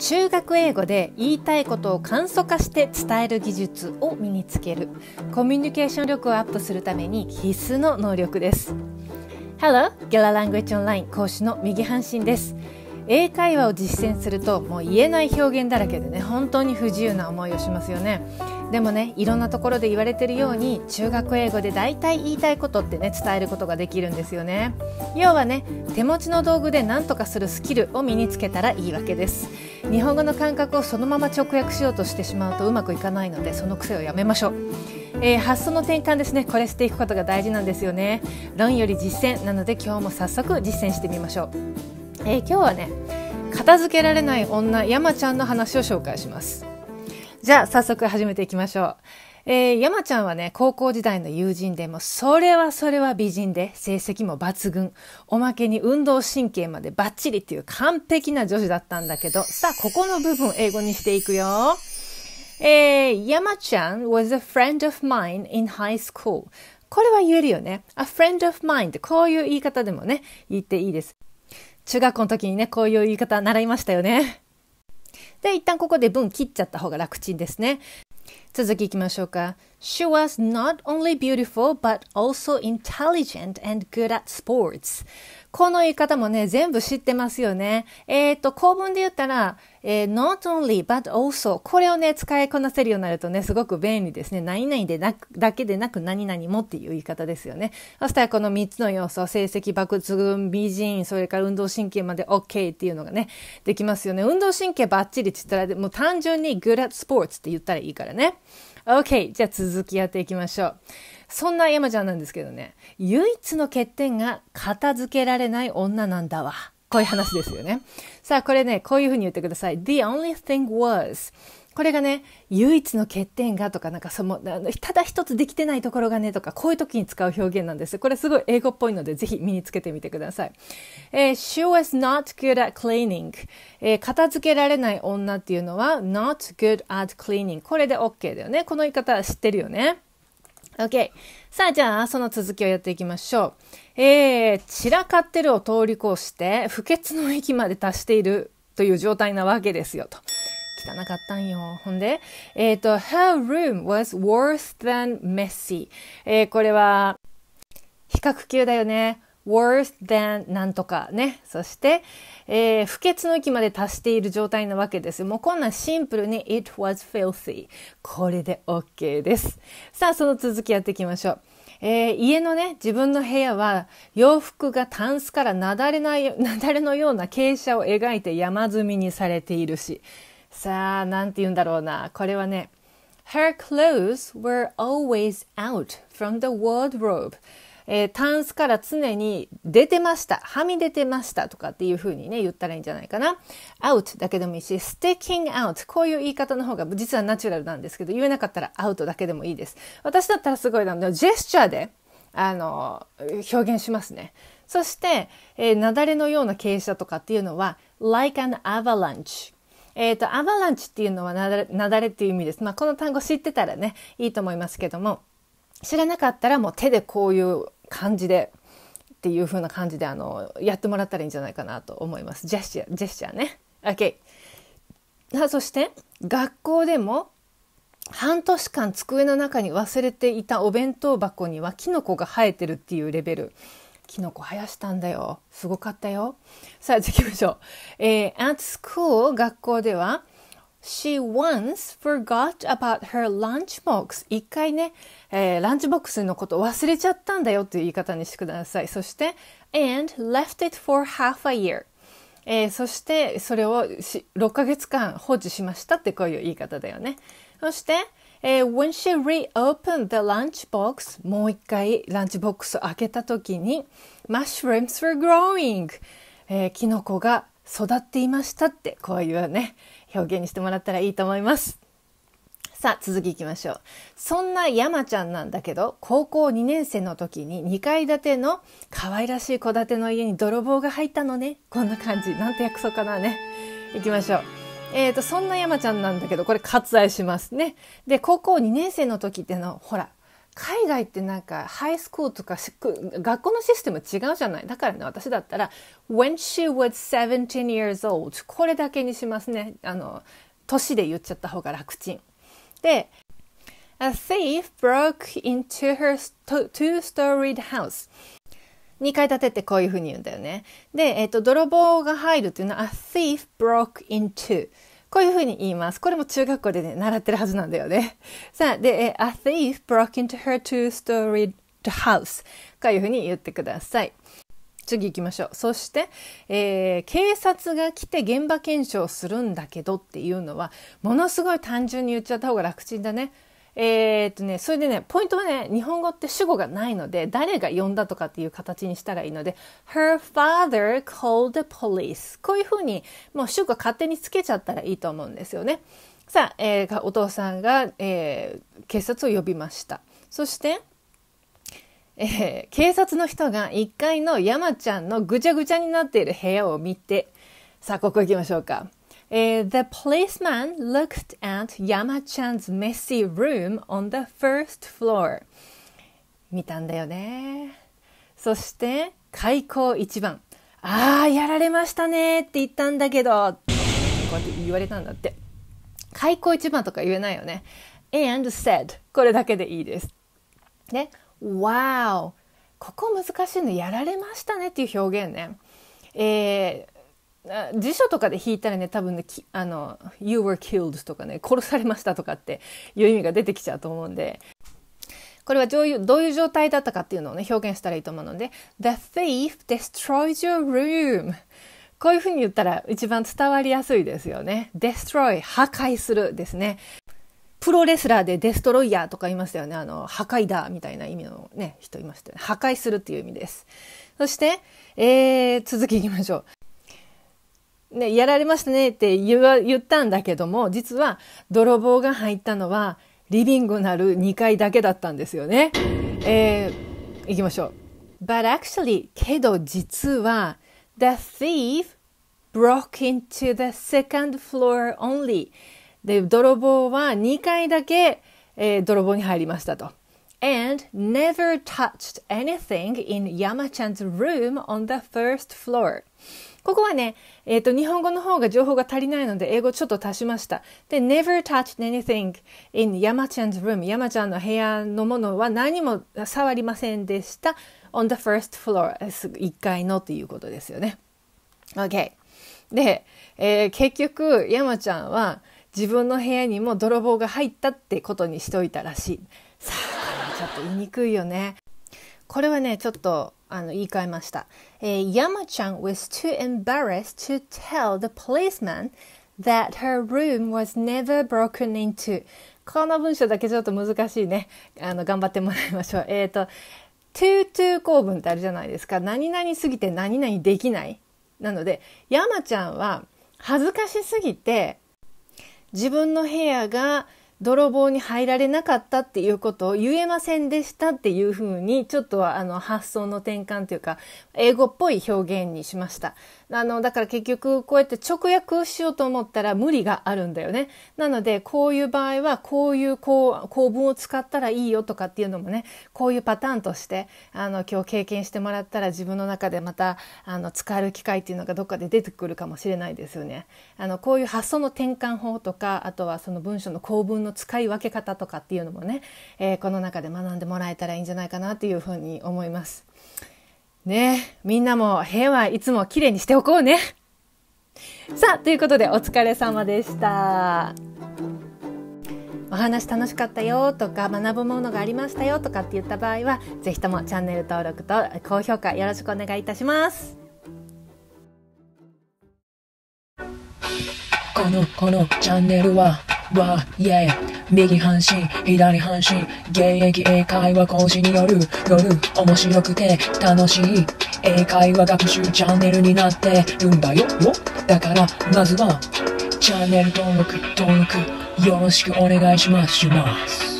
中学英語で言いたいことを簡素化して伝える技術を身につけるコミュニケーション力をアップするために必須の能力です Hello! ララングエッジオンライン講師の右半身です英会話を実践するともう言えない表現だらけでね本当に不自由な思いをしますよねでもねいろんなところで言われてるように中学英語で大体言いたいことってね伝えることができるんですよね要はね手持ちの道具で何とかするスキルを身につけたらいいわけです日本語の感覚をそのまま直訳しようとしてしまうとうまくいかないのでその癖をやめましょうえー、発想の転換ですねこれしていくことが大事なんですよね論より実践なので今日も早速実践してみましょうえー、今日はね片付けられない女山ちゃんの話を紹介しますじゃあ早速始めていきましょうえー、山ちゃんはね、高校時代の友人でも、それはそれは美人で、成績も抜群。おまけに運動神経までバッチリっていう完璧な女子だったんだけど、さあ、ここの部分英語にしていくよ。えー、山ちゃん was a friend of mine in high school. これは言えるよね。A friend of mine ってこういう言い方でもね、言っていいです。中学校の時にね、こういう言い方習いましたよね。で、一旦ここで文切っちゃった方が楽ちんですね。続きいきましょうか。She was not only beautiful but also intelligent and good at sports. この言い方もね、全部知ってますよね。えっ、ー、と、公文で言ったら、えー、not only but also これをね、使いこなせるようになるとね、すごく便利ですね。何々でなく、だけでなく何々もっていう言い方ですよね。そしたらこの3つの要素、成績、爆群、美人、それから運動神経まで OK っていうのがね、できますよね。運動神経バッチリって言ったら、もう単純に good at sports って言ったらいいからね。OK! じゃあ続きやっていきましょう。そんな山ちゃんなんですけどね、唯一の欠点が片付けられない女なんだわ。こういう話ですよね。さあ、これね、こういうふうに言ってください。The only thing was これがね唯一の欠点がとかなんかそのただ一つできてないところがねとかこういう時に使う表現なんですこれすごい英語っぽいのでぜひ身につけてみてください、えー、She was not good at cleaning、えー、片付けられない女っていうのは not good at cleaning これで OK だよねこの言い方知ってるよね OK さあじゃあその続きをやっていきましょう、えー、散らかってるを通り越して不潔の域まで達しているという状態なわけですよと。かったんよ。ほんで、えっ、ー、と、her room was worse than messy。えー、これは、比較級だよね。worse than なんとかね。そして、えー、不潔の域まで達している状態なわけです。もうこんなシンプルに it was filthy。これで OK です。さあ、その続きやっていきましょう。えー、家のね、自分の部屋は洋服がタンスからなだれない、なだれのような傾斜を描いて山積みにされているし、さあ、なんて言うんだろうな。これはね、Her clothes were always out from the wardrobe. えー、タンスから常に出てました。はみ出てましたとかっていう風にね、言ったらいいんじゃないかな。out だけでもいいし、sticking out。こういう言い方の方が実はナチュラルなんですけど、言えなかったら out だけでもいいです。私だったらすごいなので、ジェスチャーで、あの、表現しますね。そして、えー、雪崩のような傾斜とかっていうのは、like an avalanche。えっ、ー、と、アバランチっていうのはなだれ、なだれっていう意味です。まあ、この単語知ってたらね、いいと思いますけども、知らなかったらもう手でこういう感じで、っていう風な感じで、あの、やってもらったらいいんじゃないかなと思います。ジェスチャー、ジェスチャーね。OK。さあそして、学校でも、半年間机の中に忘れていたお弁当箱にはキノコが生えてるっていうレベル。キノコ生やしたんだよ。すごかったよ。さあ、じゃ行きましょう。えー、at school 学校では She once forgot about her lunch box. 一回ね、えー、ランチボックスのことを忘れちゃったんだよという言い方にしてください。そして、and left it for half a year. えー、そしてそれをし6ヶ月間放置しましたってこういう言い方だよね。そして、え when she reopened the lunchbox もう一回ランチボックス開けた時に mushrooms were growing、えー、キノコが育っていましたってこういうね表現にしてもらったらいいと思います。さあ続きいきましょう。そんな山ちゃんなんだけど高校2年生の時に2階建ての可愛らしい戸建ての家に泥棒が入ったのねこんな感じなんて約束かなねいきましょう。えっ、ー、と、そんな山ちゃんなんだけど、これ割愛しますね。で、高校2年生の時っての、ほら、海外ってなんかハイスクールとか学校のシステム違うじゃない。だからね、私だったら、when she was 17 years old これだけにしますね。あの、年で言っちゃった方が楽ちん。で、a thief broke into her two-storied house. 2階建てってこういうふうに言うんだよね。で、えっ、ー、と、泥棒が入るっていうのは、a thief broke into。こういうふうに言います。これも中学校でね、習ってるはずなんだよね。さあ、で、えー、a thief broke into her two-story house。こういうふうに言ってください。次行きましょう。そして、えー、警察が来て現場検証するんだけどっていうのは、ものすごい単純に言っちゃった方が楽ちんだね。えー、っとね、それでね、ポイントはね、日本語って主語がないので、誰が呼んだとかっていう形にしたらいいので、her father called the police こういうふうに、もう主語勝手につけちゃったらいいと思うんですよね。さあ、えー、お父さんが、えー、警察を呼びました。そして、えー、警察の人が1階の山ちゃんのぐちゃぐちゃになっている部屋を見て、さあ、ここ行きましょうか。the policeman looked at Yamachan's messy room on the first floor. 見たんだよね。そして開口一番。ああ、やられましたねって言ったんだけど。こうやって言われたんだって。開口一番とか言えないよね。and said これだけでいいです。ね。wow ここ難しいのやられましたねっていう表現ね。えー辞書とかで引いたらね多分ねあの「You were killed」とかね「殺されました」とかっていう意味が出てきちゃうと思うんでこれはどういう状態だったかっていうのをね表現したらいいと思うので「The thief destroys your room」こういうふうに言ったら一番伝わりやすいですよね。destroy 破壊するですね。プロレスラーでデストロイヤーとか言いましたよね。あの、破壊だみたいな意味のね、人いましたよね。破壊するっていう意味です。そして、えー、続きいきましょう。ね、やられましたねって言わ言ったんだけども、実は泥棒が入ったのはリビングなる2階だけだったんですよね。えー、行きましょう。But actually, けど実は、The thief broke into the second floor only. で、泥棒は2階だけ、えー、泥棒に入りましたと。And never touched anything in Yama-chan's room on the first floor. ここはね、えっ、ー、と、日本語の方が情報が足りないので、英語ちょっと足しました。で、never touched anything in 山ちゃん 's room。山ちゃんの部屋のものは何も触りませんでした。on the first floor。1階のということですよね。OK。で、えー、結局、山ちゃんは自分の部屋にも泥棒が入ったってことにしといたらしい。さあ、ちょっと言いにくいよね。これはね、ちょっとあの言い換えました。えー、山ちゃん was too embarrassed to tell the policeman that her room was never broken into. この文章だけちょっと難しいね。あの、頑張ってもらいましょう。えっ、ー、と、to to 構文ってあるじゃないですか。何々すぎて何々できない。なので、山ちゃんは恥ずかしすぎて自分の部屋が泥棒に入られなかったっていうことを言えませんでしたっていうふうにちょっとはあの発想の転換というか英語っぽい表現にしましたあのだから結局こうやって直訳しようと思ったら無理があるんだよねなのでこういう場合はこういうこう構文を使ったらいいよとかっていうのもねこういうパターンとしてあの今日経験してもらったら自分の中でまたあの使える機会っていうのがどっかで出てくるかもしれないですよねあのこういう発想の転換法とかあとはその文章の構文の使い分け方とかっていうのもね、えー、この中で学んでもらえたらいいんじゃないかなっていうふうに思います。ねみんなも部屋はいつもきれいにしておこうね。さあということでお疲れ様でした。お話楽しかったよとか学ぶものがありましたよとかって言った場合はぜひともチャンネル登録と高評価よろしくお願いいたします。このこのチャンネルはわ、yeah 右半身、左半身現役英会話講師による夜面白くて楽しい英会話学習チャンネルになってるんだよよだからまずはチャンネル登録登録よろしくお願いしますします